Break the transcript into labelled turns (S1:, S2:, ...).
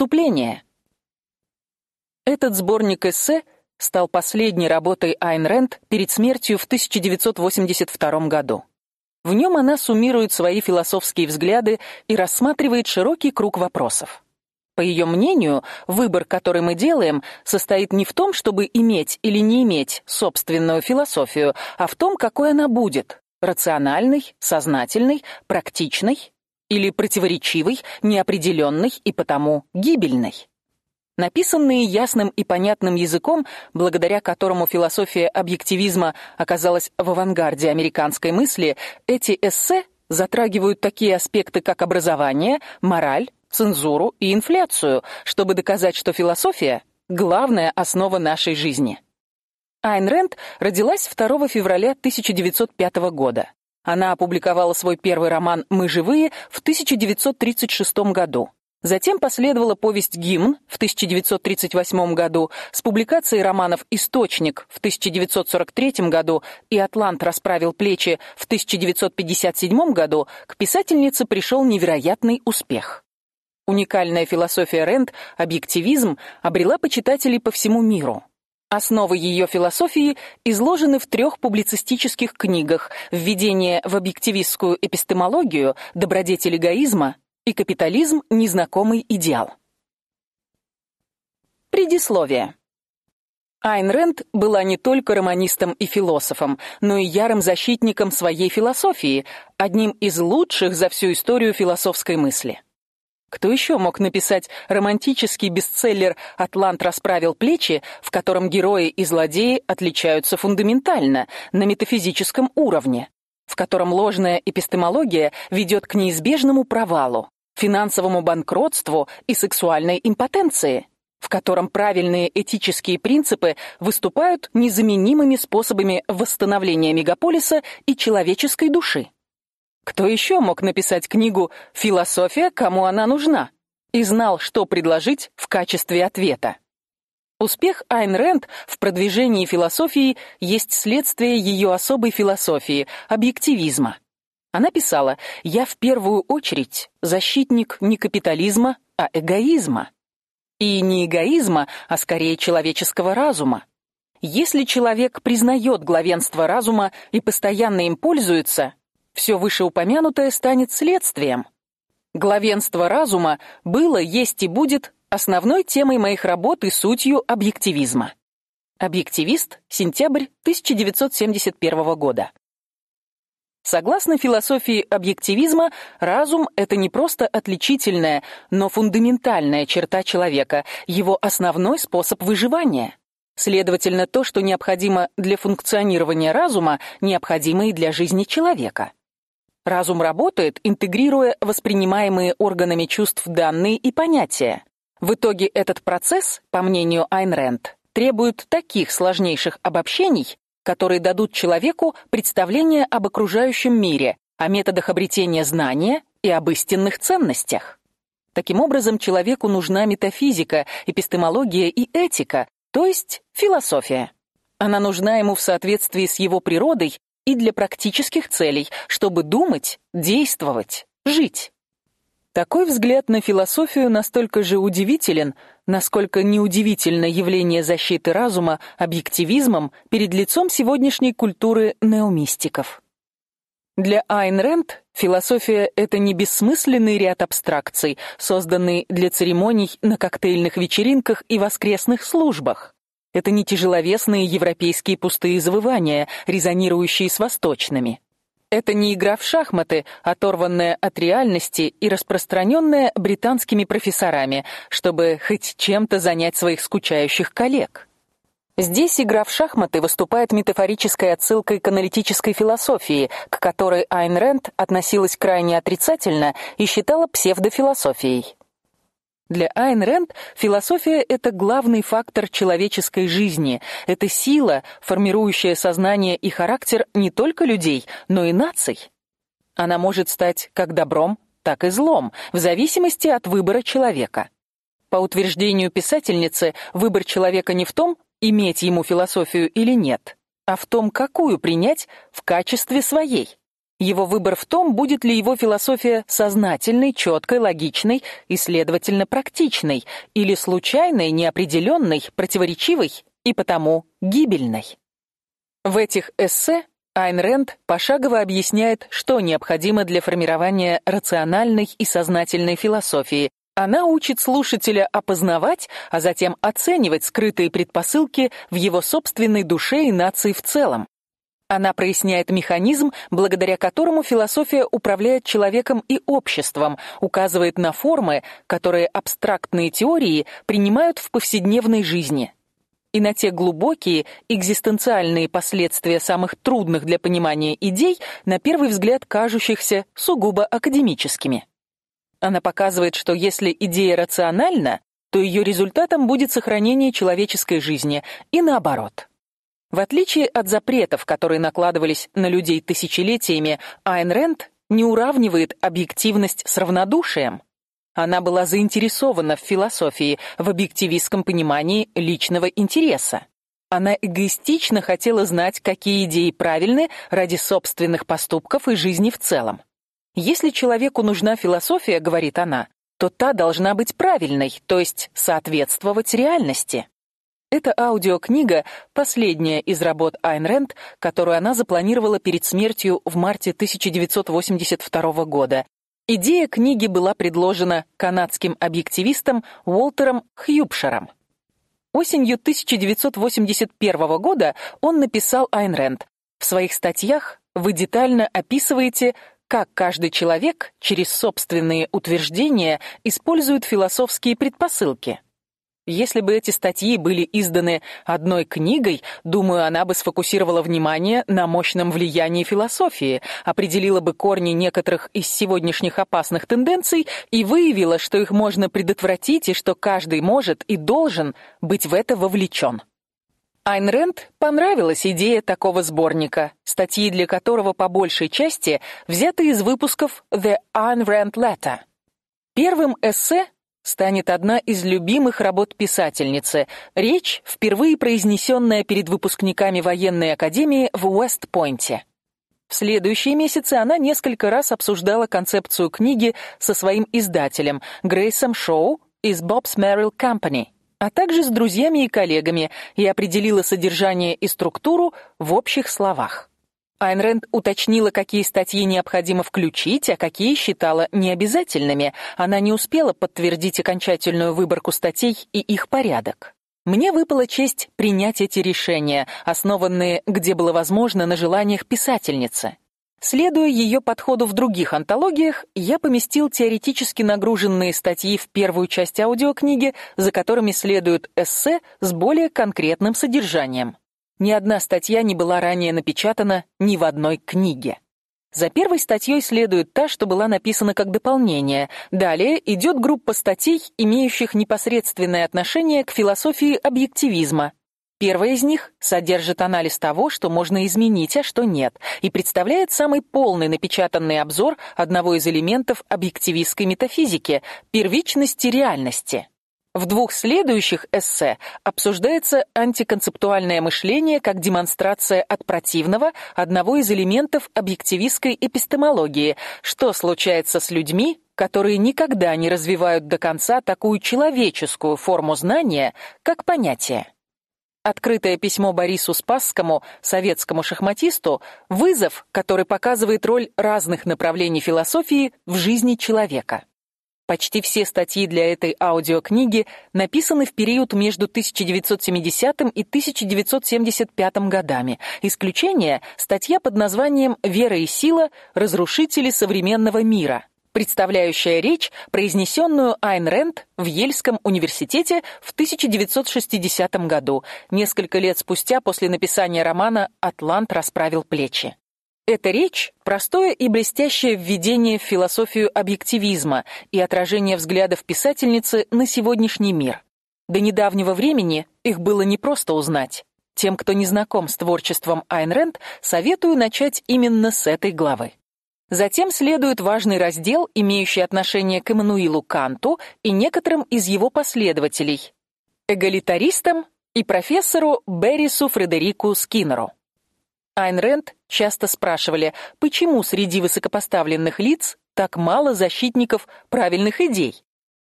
S1: Вступление. Этот сборник эссе стал последней работой Айн Рэнд перед смертью в 1982 году. В нем она суммирует свои философские взгляды и рассматривает широкий круг вопросов. По ее мнению, выбор, который мы делаем, состоит не в том, чтобы иметь или не иметь собственную философию, а в том, какой она будет: рациональной, сознательной, практичной или противоречивой, неопределенной и потому гибельной. Написанные ясным и понятным языком, благодаря которому философия объективизма оказалась в авангарде американской мысли, эти эссе затрагивают такие аспекты, как образование, мораль, цензуру и инфляцию, чтобы доказать, что философия главная основа нашей жизни. Айн Рэнд родилась 2 февраля 1905 года. Она опубликовала свой первый роман «Мы живые» в 1936 году. Затем последовала повесть «Гимн» в 1938 году с публикацией романов «Источник» в 1943 году и «Атлант расправил плечи» в 1957 году к писательнице пришел невероятный успех. Уникальная философия Рент, объективизм, обрела почитателей по всему миру. Основы ее философии изложены в трех публицистических книгах: Введение в объективистскую эпистемологию, Добродетель эгоизма и Капитализм незнакомый идеал. Предисловие. Айн Рэнд была не только романистом и философом, но и ярым защитником своей философии, одним из лучших за всю историю философской мысли. Кто еще мог написать романтический бестселлер Атлант расправил плечи, в котором герои и злодеи отличаются фундаментально на метафизическом уровне, в котором ложная эпистемология ведет к неизбежному провалу, финансовому банкротству и сексуальной импотенции, в котором правильные этические принципы выступают незаменимыми способами восстановления мегаполиса и человеческой души. Кто еще мог написать книгу «Философия, кому она нужна» и знал, что предложить в качестве ответа? Успех Айн Рэнд в продвижении философии есть следствие ее особой философии объективизма. Она писала: "Я в первую очередь защитник не капитализма, а эгоизма. И не эгоизма, а скорее человеческого разума. Если человек признает главенство разума и постоянно им пользуется, все вышеупомянутое станет следствием. Главенство разума было, есть и будет основной темой моих работ и сутью объективизма. Объективист, сентябрь 1971 года. Согласно философии объективизма, разум это не просто отличительная, но фундаментальная черта человека, его основной способ выживания. Следовательно, то, что необходимо для функционирования разума, необходимо и для жизни человека. Разум работает, интегрируя воспринимаемые органами чувств данные и понятия. В итоге этот процесс, по мнению Айн Рэнд, требует таких сложнейших обобщений, которые дадут человеку представление об окружающем мире, о методах обретения знания и об истинных ценностях. Таким образом, человеку нужна метафизика, эпистемология и этика, то есть философия. Она нужна ему в соответствии с его природой и для практических целей, чтобы думать, действовать, жить. Такой взгляд на философию настолько же удивителен, насколько неудивительно явление защиты разума объективизмом перед лицом сегодняшней культуры неомистиков. Для Айн Рэнд философия это не бессмысленный ряд абстракций, созданный для церемоний на коктейльных вечеринках и воскресных службах. Это не тяжеловесные европейские пустые завывания, резонирующие с восточными. Это не игра в шахматы, оторванная от реальности и распространенная британскими профессорами, чтобы хоть чем-то занять своих скучающих коллег. Здесь игра в шахматы выступает метафорической отсылкой к аналитической философии, к которой Айн Рэнд относилась крайне отрицательно и считала псевдофилософией. Для Айн Рэнд философия это главный фактор человеческой жизни, это сила, формирующая сознание и характер не только людей, но и наций. Она может стать как добром, так и злом, в зависимости от выбора человека. По утверждению писательницы, выбор человека не в том, иметь ему философию или нет, а в том, какую принять в качестве своей. Его выбор в том, будет ли его философия сознательной, четкой, логичной и следовательно практичной, или случайной, неопределенной, противоречивой и потому гибельной. В этих эссе Айн Рэнд пошагово объясняет, что необходимо для формирования рациональной и сознательной философии. Она учит слушателя опознавать, а затем оценивать скрытые предпосылки в его собственной душе и нации в целом. Она проясняет механизм, благодаря которому философия управляет человеком и обществом, указывает на формы, которые абстрактные теории принимают в повседневной жизни, и на те глубокие экзистенциальные последствия самых трудных для понимания идей, на первый взгляд кажущихся сугубо академическими. Она показывает, что если идея рациональна, то ее результатом будет сохранение человеческой жизни, и наоборот. В отличие от запретов, которые накладывались на людей тысячелетиями, Айн Рэнд не уравнивает объективность с равнодушием. Она была заинтересована в философии, в объективистском понимании личного интереса. Она эгоистично хотела знать, какие идеи правильны ради собственных поступков и жизни в целом. Если человеку нужна философия, говорит она, то та должна быть правильной, то есть соответствовать реальности. Эта аудиокнига последняя из работ Айн Рэнд, которую она запланировала перед смертью в марте 1982 года. Идея книги была предложена канадским объективистом Уолтером Хьюпшером. Осенью 1981 года он написал Айн Рэнд: "В своих статьях вы детально описываете, как каждый человек через собственные утверждения использует философские предпосылки. Если бы эти статьи были изданы одной книгой, думаю, она бы сфокусировала внимание на мощном влиянии философии, определила бы корни некоторых из сегодняшних опасных тенденций и выявила, что их можно предотвратить и что каждый может и должен быть в это вовлечен. Айн Рэнд понравилась идея такого сборника, статьи для которого по большей части взяты из выпусков The Ayn Rand Letter. Первым эссе станет одна из любимых работ писательницы. Речь, впервые произнесенная перед выпускниками военной академии в Уэст-Пойнте. В следующие месяцы она несколько раз обсуждала концепцию книги со своим издателем Грейсом Шоу из Bob's Merrill Company, а также с друзьями и коллегами и определила содержание и структуру в общих словах. Айн Рэнд уточнила, какие статьи необходимо включить, а какие считала необязательными. Она не успела подтвердить окончательную выборку статей и их порядок. Мне выпала честь принять эти решения, основанные, где было возможно, на желаниях писательницы. Следуя ее подходу в других антологиях, я поместил теоретически нагруженные статьи в первую часть аудиокниги, за которыми следуют эссе с более конкретным содержанием. Ни одна статья не была ранее напечатана ни в одной книге. За первой статьей следует та, что была написана как дополнение. Далее идет группа статей, имеющих непосредственное отношение к философии объективизма. Первая из них содержит анализ того, что можно изменить, а что нет, и представляет самый полный напечатанный обзор одного из элементов объективистской метафизики первичности реальности. В двух следующих эссе обсуждается антиконцептуальное мышление как демонстрация от противного, одного из элементов объективистской эпистемологии, что случается с людьми, которые никогда не развивают до конца такую человеческую форму знания, как понятие. Открытое письмо Борису Спасскому, советскому шахматисту, вызов, который показывает роль разных направлений философии в жизни человека. Почти все статьи для этой аудиокниги написаны в период между 1970 и 1975 годами. Исключение статья под названием Вера и сила разрушители современного мира, представляющая речь, произнесенную Айн Рэнд в Йельском университете в 1960 году, несколько лет спустя после написания романа Атлант расправил плечи. Эта речь простое и блестящее введение в философию объективизма и отражение взглядов писательницы на сегодняшний мир. До недавнего времени их было не просто узнать. Тем, кто не знаком с творчеством Айн Рэнд, советую начать именно с этой главы. Затем следует важный раздел, имеющий отношение к Эммануилу Канту и некоторым из его последователей, эгалитаристам и профессору Беррису Фредерику Скиннеру. Айн Рэнд часто спрашивали, почему среди высокопоставленных лиц так мало защитников правильных идей.